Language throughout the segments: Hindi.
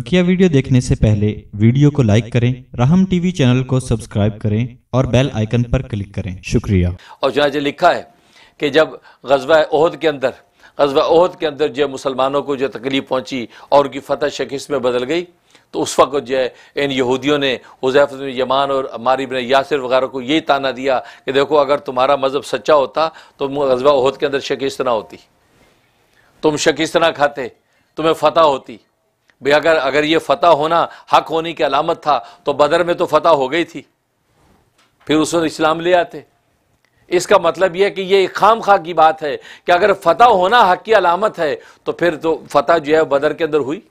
बकिया वीडियो देखने से पहले वीडियो को लाइक करें राहम टीवी चैनल को सब्सक्राइब करें और बेल आइकन पर क्लिक करें शुक्रिया और जहाँ लिखा है कि जब गजबाद ओहद के अंदर गजबाद ओहद के अंदर जो मुसलमानों को जो तकलीफ पहुंची और उनकी फतह शिकस्त में बदल गई तो उस वक्त जो है इन यहूदियों ने उजैफ यमान और मारिब ने यासिर वगैरह को यही ताना दिया कि देखो अगर तुम्हारा मज़हब सच्चा होता तो गजबा ओहद के अंदर शिकस्त ना होती तुम शिकस्त ना खाते तुम्हें फतह होती भाई अगर अगर ये फतह होना हक होने की अलामत था तो बदर में तो फतह हो गई थी फिर उसने इस्लाम ले आते इसका मतलब यह कि यह खाम खा की बात है कि अगर फतह होना हक की अलामत है तो फिर तो फतह जो है बदर के अंदर हुई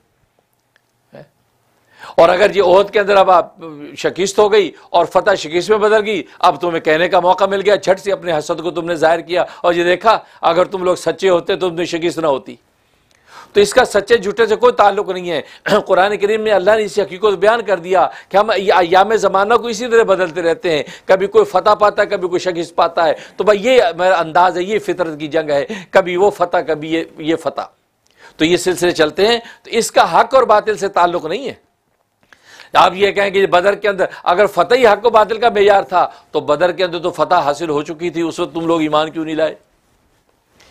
है? और अगर ये ओहद के अंदर अब आप शिकस्त हो गई और फतह शिकस्त में बदल गई अब तुम्हें कहने का मौका मिल गया झट से अपने हसद को तुमने जाहिर किया और ये देखा अगर तुम लोग सच्चे होते तो तुमने शिकस्त ना होती तो इसका सच्चे झूठे से कोई ताल्लुक नहीं है कुरान करीम में अल्लाह ने इसी हकीकत बयान कर दिया कि हम अयाम ज़माना को इसी तरह बदलते रहते हैं कभी कोई फतह पाता है कभी कोई शख्स पाता है तो भाई ये मेरा अंदाज़ है ये फितरत की जंग है कभी वो फतह कभी ये ये फतह तो ये सिलसिले चलते हैं तो इसका हक और बातिल से ताल्लुक नहीं है आप ये कहें कि बदर के अंदर अगर फतेह ही हक बातिल का मैार था तो बदर के अंदर तो फतह हासिल हो चुकी थी उस वक्त तुम लोग ईमान क्यों नहीं लाए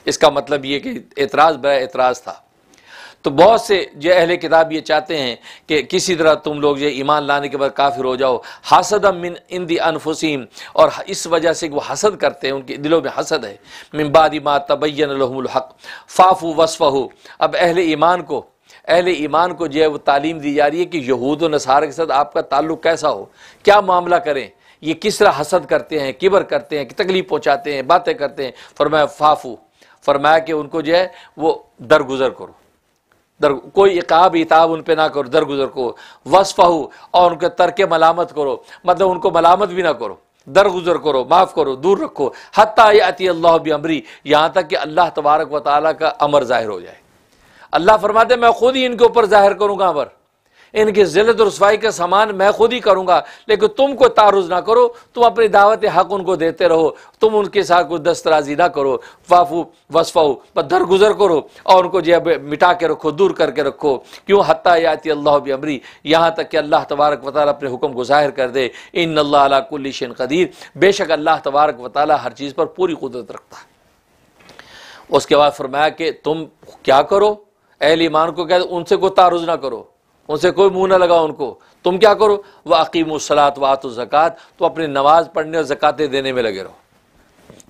इसका मतलब ये कि एतराज़ बड़ा एतराज़ था तो बहुत से जो अहल किताब ये चाहते हैं कि किसी तरह तुम लोग ये ईमान लाने के बाद काफिर हो जाओ हसद मिन इन दी अनफुसीम और इस वजह से वो हसद करते हैं उनके दिलों में हसद है मिम्बादी मा हक फ़ाफ़ू वसफ़ अब अहल ईमान को अहल ईमान को जो है वो तालीम दी जा रही है कि यहूद व नसार के साथ आपका ताल्लुक कैसा हो क्या मामला करें ये किस तरह हसद करते हैं किबर करते हैं कि तकलीफ़ पहुँचाते हैं बातें करते हैं फरमाया फ़ाफ़ू फरमाया कि उनको जो है वो दरगुजर करो दर कोई इकाब इताब उन पर ना करो दरगुजर को हो और उनके तर्क मलामत करो मतलब उनको मलामत भी ना करो दरगुजर करो माफ़ करो दूर रखो हती अति अल्लाह भी अमरी यहाँ तक कि अल्लाह तबारक व ताली का अमर ज़ाहिर हो जाए अल्लाह फरमाते मैं खुद ही इनके ऊपर ज़ाहिर करूँगा अमर इनकी जिलत रसवाई का सामान मैं खुद ही करूँगा लेकिन तुम कोई तारुज ना करो तुम अपनी दावत हक उनको देते रहो तुम उनके साथ कुछ दस्तराजी ना करो वाफू वसफ़ाऊ पर दरगुजर करो और उनको जो मिटा के रखो दूर करके रखो क्यों हती याती अल्लाह अमरी यहाँ तक कि अल्लाह तबारक वाल अपने हुक्म को ज़ाहिर कर दे इन अल्लाशन कदीर बेशक अल्लाह तबारक वाल हर चीज़ पर पूरी कुदरत रखता है उसके बाद फरमाया कि तुम क्या करो अहली ईमान को कहते उनसे कोई तारुज ना करो उनसे कोई मुंह ना लगाओ उनको तुम क्या करो वह अकीम सलात वात ज़क़़त तो अपनी नमाज पढ़ने और जक़ातें देने में लगे रहो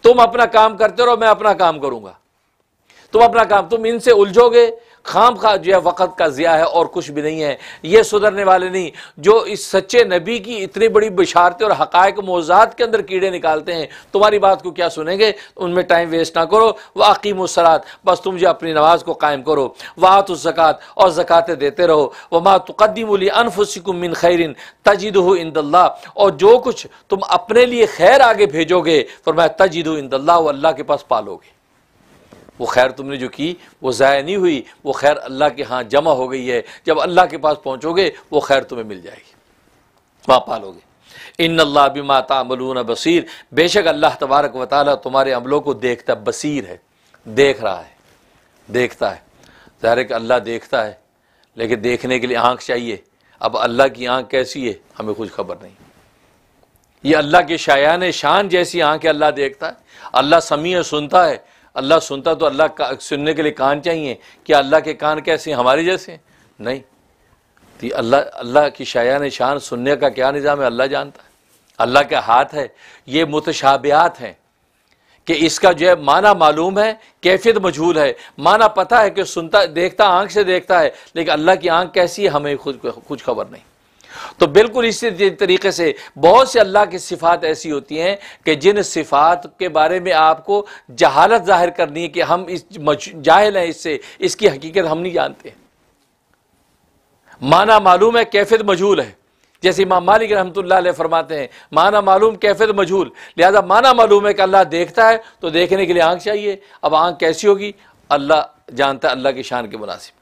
तुम अपना काम करते रहो मैं अपना काम करूंगा तुम अपना काम तुम इनसे उलझोगे खाम खा जो है वक़्त का ज़िया है और कुछ भी नहीं है ये सुधरने वाले नहीं जो इस सच्चे नबी की इतनी बड़ी बिशारतें और हकायक मौजाद के अंदर कीड़े निकालते हैं तुम्हारी बात को क्या सुनेंगे उनमें टाइम वेस्ट ना करो वकीम उसरात बस तुम जो अपनी नमाज को कायम करो वात जक़ात और जक़ातें देते रहो व वमा तकदमली मिन खैरिन तजिद इंदल्ला और जो कुछ तुम अपने लिए खैर आगे भेजोगे मैं तजिद इंदल्ला अल्लाह के पास पालोगे वो खैर तुमने जो की वो ज़ाया नहीं हुई वो खैर अल्लाह के यहाँ जमा हो गई है जब अल्लाह के पास पहुँचोगे वो खैर तुम्हें मिल जाएगी वहाँ पालोगे इन अल्लाह माता अमलून बसीर बेशक अल्लाह तबारक व ताली तुम्हारे अमलों को देखता बसीर है देख रहा है देखता है ज़ाहिर कि अल्लाह देखता है लेकिन देखने के लिए आँख चाहिए अब अल्लाह की आँख कैसी है हमें कुछ खबर नहीं ये अल्लाह के शायान शान जैसी आँखें अल्लाह देखता है अल्लाह समी सुनता है अल्लाह सुनता तो अल्लाह सुनने के लिए कान चाहिए क्या अल्लाह के कान कैसे हमारे जैसे नहीं तो अल्लाह अल्लाह की शायान शान सुनने का क्या निज़ाम है अल्लाह जानता है अल्लाह का हाथ है ये मुतशाबियात हैं कि इसका जो है माना मालूम है कैफियत मजहूल है माना पता है कि सुनता देखता आंख से देखता है लेकिन अल्लाह की आंख कैसी है हमें खुद कुछ खबर नहीं तो बिल्कुल इसी तरीके से बहुत से अल्लाह की सिफात ऐसी होती हैं कि जिन सिफात के बारे में आपको जहालत जाहिर करनी है कि हम इस जाहिल हैं इससे इसकी हकीकत हम नहीं जानते माना मालूम है कैफियत मजहूल है जैसे इमाम मालिक रहमतुल्लाह फरमाते हैं माना मालूम कैफियत मजहूल लिहाजा माना मालूम है कि अल्लाह देखता है तो देखने के लिए आंख चाहिए अब आंख कैसी होगी अल्लाह जानता है अल्लाह की शान के मुनासिब